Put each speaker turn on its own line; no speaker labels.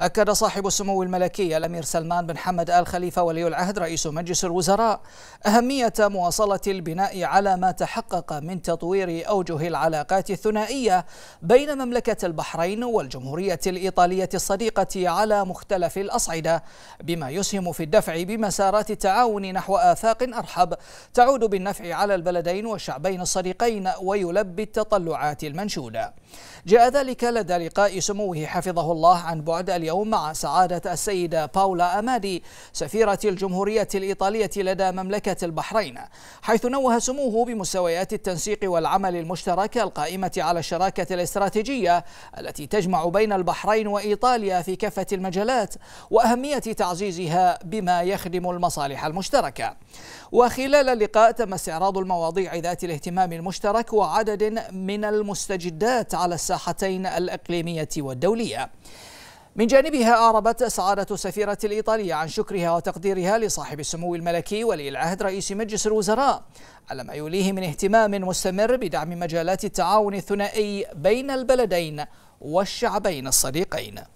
أكد صاحب السمو الملكي الأمير سلمان بن حمد آل خليفة ولي العهد رئيس مجلس الوزراء أهمية مواصلة البناء على ما تحقق من تطوير أوجه العلاقات الثنائية بين مملكة البحرين والجمهورية الإيطالية الصديقة على مختلف الأصعدة بما يسهم في الدفع بمسارات التعاون نحو آفاق أرحب تعود بالنفع على البلدين والشعبين الصديقين ويلبي التطلعات المنشودة جاء ذلك لدى لقاء سموه حفظه الله عن بعد اليوم مع سعادة السيدة باولا أمادي سفيرة الجمهورية الإيطالية لدى مملكة البحرين حيث نوه سموه بمستويات التنسيق والعمل المشترك القائمة على الشراكة الاستراتيجية التي تجمع بين البحرين وإيطاليا في كافة المجالات وأهمية تعزيزها بما يخدم المصالح المشتركة وخلال اللقاء تم استعراض المواضيع ذات الاهتمام المشترك وعدد من المستجدات على الساحتين الإقليمية والدولية من جانبها أعربت سعادة السفيرة الإيطالية عن شكرها وتقديرها لصاحب السمو الملكي ولي العهد رئيس مجلس الوزراء على ما يوليه من اهتمام مستمر بدعم مجالات التعاون الثنائي بين البلدين والشعبين الصديقين